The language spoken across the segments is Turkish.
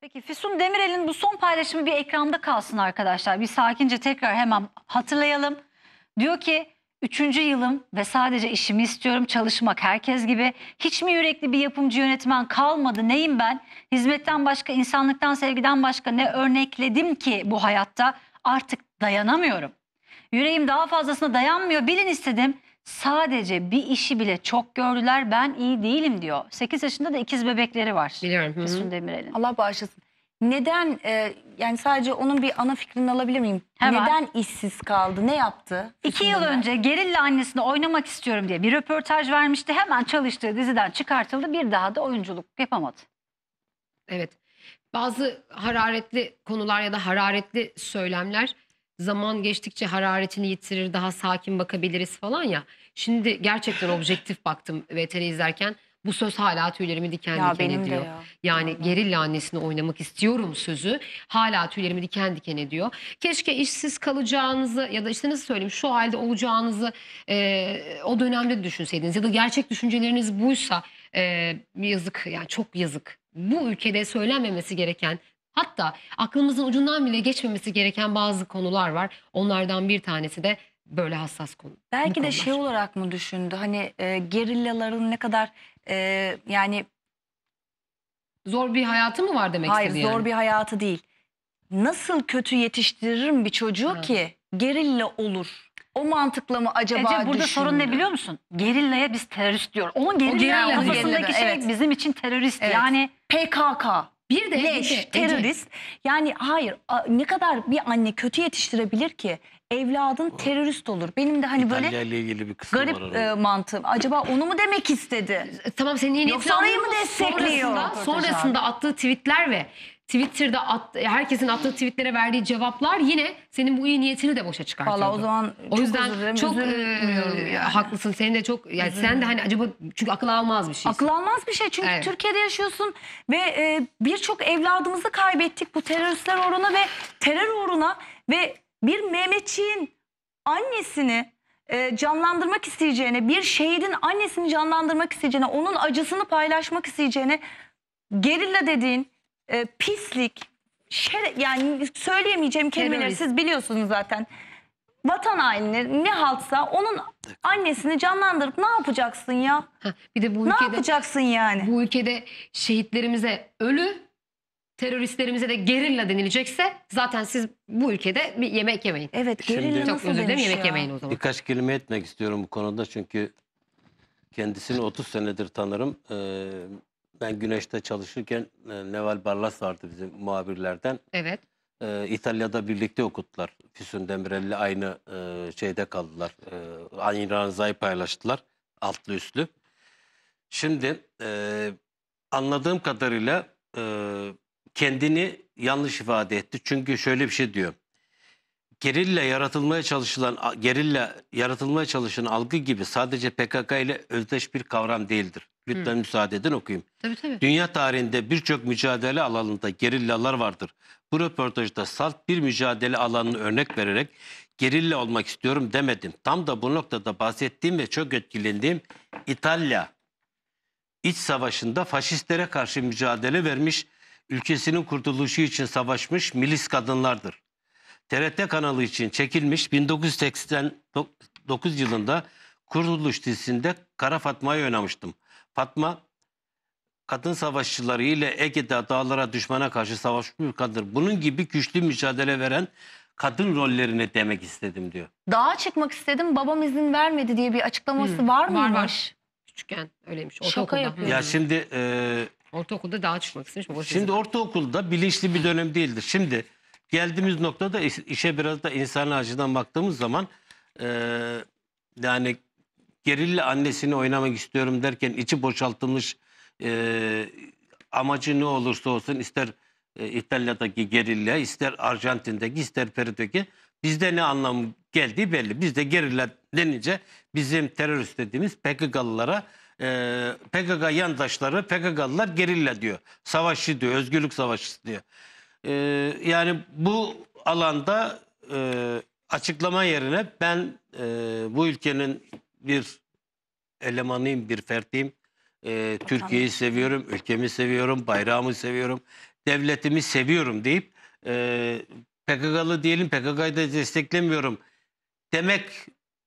Peki Füsun Demirel'in bu son paylaşımı bir ekranda kalsın arkadaşlar. Bir sakince tekrar hemen hatırlayalım. Diyor ki Üçüncü yılım ve sadece işimi istiyorum çalışmak herkes gibi. Hiç mi yürekli bir yapımcı yönetmen kalmadı neyim ben? Hizmetten başka insanlıktan sevgiden başka ne örnekledim ki bu hayatta artık dayanamıyorum. Yüreğim daha fazlasına dayanmıyor bilin istedim sadece bir işi bile çok gördüler ben iyi değilim diyor. 8 yaşında da ikiz bebekleri var. Biliyorum. Hı -hı. Füsun Demirel'in. Allah bağışlasın. Neden e, yani sadece onun bir ana fikrini alabilir miyim? Hemen. Neden işsiz kaldı? Ne yaptı? İki yıl Demirel? önce Gerilla annesini oynamak istiyorum diye bir röportaj vermişti. Hemen çalıştığı diziden çıkartıldı. Bir daha da oyunculuk yapamadı. Evet. Bazı hararetli konular ya da hararetli söylemler zaman geçtikçe hararetini yitirir, daha sakin bakabiliriz falan ya. Şimdi gerçekten objektif baktım VTR izlerken. Bu söz hala tüylerimi diken Ya diken benim ediyor. ya. Yani gerilla annesini oynamak istiyorum sözü hala tüylerimi diken diken ediyor. Keşke işsiz kalacağınızı ya da işte nasıl söyleyeyim şu halde olacağınızı e, o dönemde düşünseydiniz ya da gerçek düşünceleriniz buysa e, yazık yani çok yazık. Bu ülkede söylenmemesi gereken Hatta aklımızın ucundan bile geçmemesi gereken bazı konular var. Onlardan bir tanesi de böyle hassas konu. Belki de şey olarak mı düşündü? Hani e, gerillaların ne kadar e, yani zor bir hayatı mı var demek Hayır, istedi yani? Hayır, zor bir hayatı değil. Nasıl kötü yetiştiririm bir çocuğu ha. ki gerilla olur? O mantıkla mı acaba Ece burada düşündü? sorun ne biliyor musun? Gerillaya biz terörist diyoruz. Onun gerilla, o gerilla kafasındaki şey evet. bizim için terörist. Evet. Yani PKK. Bir de leş, bir de, terörist. Yani hayır ne kadar bir anne kötü yetiştirebilir ki? Evladın terörist olur. Benim de hani İtalya böyle ile ilgili bir kısım garip var e, mantığım. Acaba onu mu demek istedi? Tamam senin yeni Yoksa orayı mı destekliyor? Sonrasında, sonrasında attığı tweetler ve Twitter'da at, herkesin attığı tweetlere verdiği cevaplar yine senin bu iyi niyetini de boşa çıkartıyordu. Valla o zaman o yüzden özür dilerim, çok yani. haklısın. Senin de çok yani Üzülüyorum. sen de hani acaba çünkü akıl almaz bir şey. Akıl almaz bir şey çünkü evet. Türkiye'de yaşıyorsun ve e, birçok evladımızı kaybettik bu teröristler uğruna ve terör uğruna ve bir Mehmetçiğin annesini canlandırmak isteyeceğine, bir şehidin annesini canlandırmak isteyeceğine, onun acısını paylaşmak isteyeceğine gerilla dediğin e, pislik, şer, yani söyleyemeyeceğim kelimeleri siz biliyorsunuz zaten. Vatan hainleri ne haltsa onun annesini canlandırıp ne yapacaksın ya? Ha, bir de bu ülkede, ne yapacaksın yani? Bu ülkede şehitlerimize ölü, teröristlerimize de gerilla denilecekse zaten siz bu ülkede bir yemek yemeyin. Evet gerilla Çok nasıl özür dilerim yemek yemeyin o zaman. Birkaç kelime etmek istiyorum bu konuda çünkü kendisini 30 senedir tanırım. Ee, ben Güneş'te çalışırken e, Neval Barlas vardı bizim muhabirlerden. Evet. E, İtalya'da birlikte okuttular. Füsun Demirel'le aynı e, şeyde kaldılar. E, aynı ranzayı paylaştılar. Altlı üstlü. Şimdi e, anladığım kadarıyla e, kendini yanlış ifade etti. Çünkü şöyle bir şey diyor gerilla yaratılmaya çalışılan gerilla yaratılmaya çalışan algı gibi sadece PKK ile özdeş bir kavram değildir. Lütfen Hı. müsaade edin okuyayım. Tabii tabii. Dünya tarihinde birçok mücadele alanında gerillalar vardır. Bu röportajda salt bir mücadele alanını örnek vererek gerilla olmak istiyorum demedim. Tam da bu noktada bahsettiğim ve çok etkilendiğim İtalya iç savaşında faşistlere karşı mücadele vermiş, ülkesinin kurtuluşu için savaşmış milis kadınlardır. TRT kanalı için çekilmiş 1989 yılında Kuruluş dizisinde Kara Fatma'yı oynamıştım. Fatma kadın savaşçıları ile Ege'de dağlara düşmana karşı savaşmış bir kadın. Bunun gibi güçlü mücadele veren kadın rollerini demek istedim diyor. Dağa çıkmak istedim babam izin vermedi diye bir açıklaması Hı, var mıymış? Var Küçükken öyleymiş. Şaka yapıyor. Ya şimdi... E, ortaokulda dağa çıkmak istemiş. Şimdi izin. ortaokulda bilinçli bir dönem değildir. Şimdi Geldiğimiz noktada iş- işe biraz da insan açıdan baktığımız zaman e, yani gerilla annesini oynamak istiyorum derken içi boşaltılmış e, amacı ne olursa olsun ister e, İtalya'daki gerilla ister Arjantin'deki ister Peru'daki bizde ne anlamı geldiği belli. Bizde gerilla denince bizim terörist dediğimiz PKK'lılara e, PKK yandaşları PKK'lılar gerilla diyor. Savaşçı diyor, özgürlük savaşçısı diyor. E, yani bu alanda e, açıklama yerine ben e, bu ülkenin bir elemanıyım, bir fertiyim. E, Türkiye'yi seviyorum, ülkemi seviyorum, bayrağımı seviyorum, devletimi seviyorum deyip e, PKK'lı diyelim, PKK'yı da desteklemiyorum demek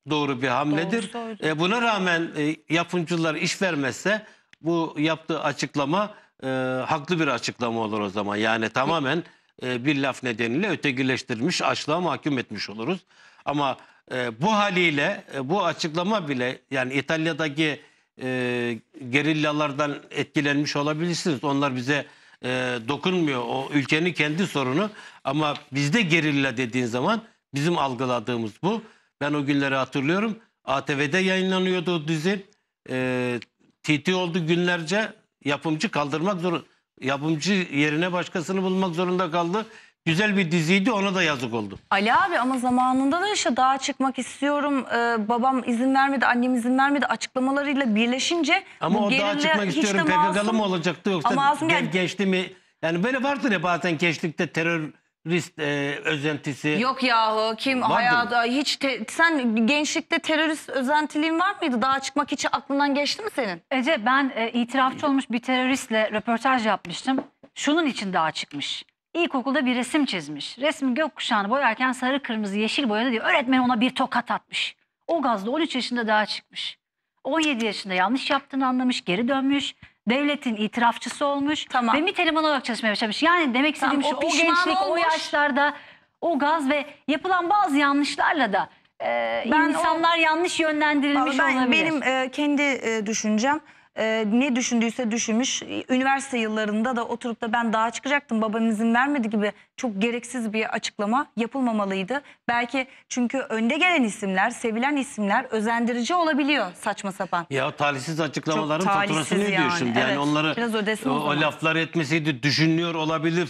doğru bir hamledir. Doğru, doğru. E, buna rağmen e, yapımcılar iş vermezse bu yaptığı açıklama e, haklı bir açıklama olur o zaman. Yani tamamen e, bir laf nedeniyle ötekileştirilmiş, açlığa mahkum etmiş oluruz. Ama e, bu haliyle e, bu açıklama bile yani İtalya'daki e, gerillalardan etkilenmiş olabilirsiniz. Onlar bize e, dokunmuyor. O ülkenin kendi sorunu. Ama bizde gerilla dediğin zaman bizim algıladığımız bu. Ben o günleri hatırlıyorum. ATV'de yayınlanıyordu o dizi. E, TT oldu günlerce yapımcı kaldırmak zor yapımcı yerine başkasını bulmak zorunda kaldı. Güzel bir diziydi ona da yazık oldu. Ali abi ama zamanında da işte dağa çıkmak istiyorum. Ee, babam izin vermedi, annem izin vermedi açıklamalarıyla birleşince Ama bu o dağa çıkmak hiç de istiyorum PKK'lı mı olacaktı yoksa Ama Asım gel- gençti mi? Yani böyle vardır ya bazen gençlikte terör risk e, özentisi. Yok yahu kim Vardır. hiç te- sen gençlikte terörist özentiliğin var mıydı? Daha çıkmak için aklından geçti mi senin? Ece ben e, itirafçı olmuş bir teröristle röportaj yapmıştım. Şunun için daha çıkmış. İlkokulda bir resim çizmiş. Resmin gökkuşağını boyarken sarı, kırmızı, yeşil boyadı diye öğretmen ona bir tokat atmış. O gazda 13 yaşında daha çıkmış. 17 yaşında yanlış yaptığını anlamış, geri dönmüş devletin itirafçısı olmuş Tamam. ve MİT elemanı olarak çalışmaya başlamış. Yani demek istediğim Tamam, şu o o, pişman gençlik, o yaşlarda o gaz ve yapılan bazı yanlışlarla da e, Ben o- insanlar yanlış yönlendirilmiş Vallahi ben, olabilir. Benim e, kendi e, düşüncem e, ne düşündüyse düşünmüş. Ee, üniversite yıllarında da oturup da ben dağa çıkacaktım babam izin vermedi gibi çok gereksiz bir açıklama yapılmamalıydı. Belki çünkü önde gelen isimler, sevilen isimler özendirici olabiliyor saçma sapan. Ya talihsiz açıklamaların Çok talihsiz faturasını yani, ödüyor şimdi. Yani onları Biraz o, o, o laflar etmeseydi düşünüyor olabilir.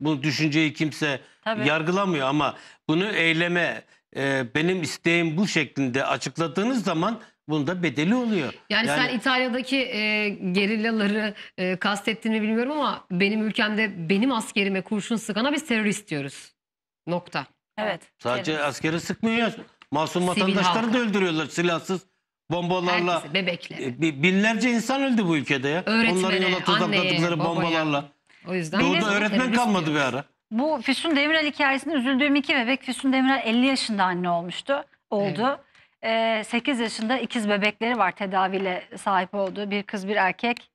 Bu düşünceyi kimse Tabii. yargılamıyor ama bunu eyleme e, benim isteğim bu şeklinde açıkladığınız zaman Bunda bedeli oluyor. Yani, yani sen İtalya'daki e, gerillaları e, mi bilmiyorum ama benim ülkemde benim askerime kurşun sıkana biz terörist diyoruz. Nokta. Evet. Sadece terörist. askeri sıkmıyor. Masum vatandaşları da öldürüyorlar silahsız bombalarla. Herkesi, bebekle. E, binlerce insan öldü bu ülkede ya. Öğretmene, Onların yola bombalarla. O yüzden. Doğuda öğretmen kalmadı diyoruz. bir ara. Bu Füsun Demirel hikayesinde üzüldüğüm iki bebek Füsun Demirel 50 yaşında anne olmuştu. Oldu. Evet. 8 ee, yaşında ikiz bebekleri var tedaviyle sahip olduğu bir kız bir erkek.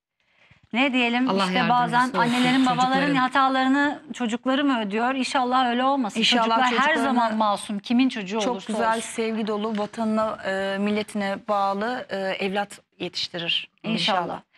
Ne diyelim Allah işte bazen olsun, annelerin babaların hatalarını çocukları mı ödüyor? İnşallah öyle olmasın. İnşallah Çocuklar her zaman masum. Kimin çocuğu olursa Çok güzel, olsun. sevgi dolu, vatanına, e, milletine bağlı e, evlat yetiştirir. İnşallah. inşallah.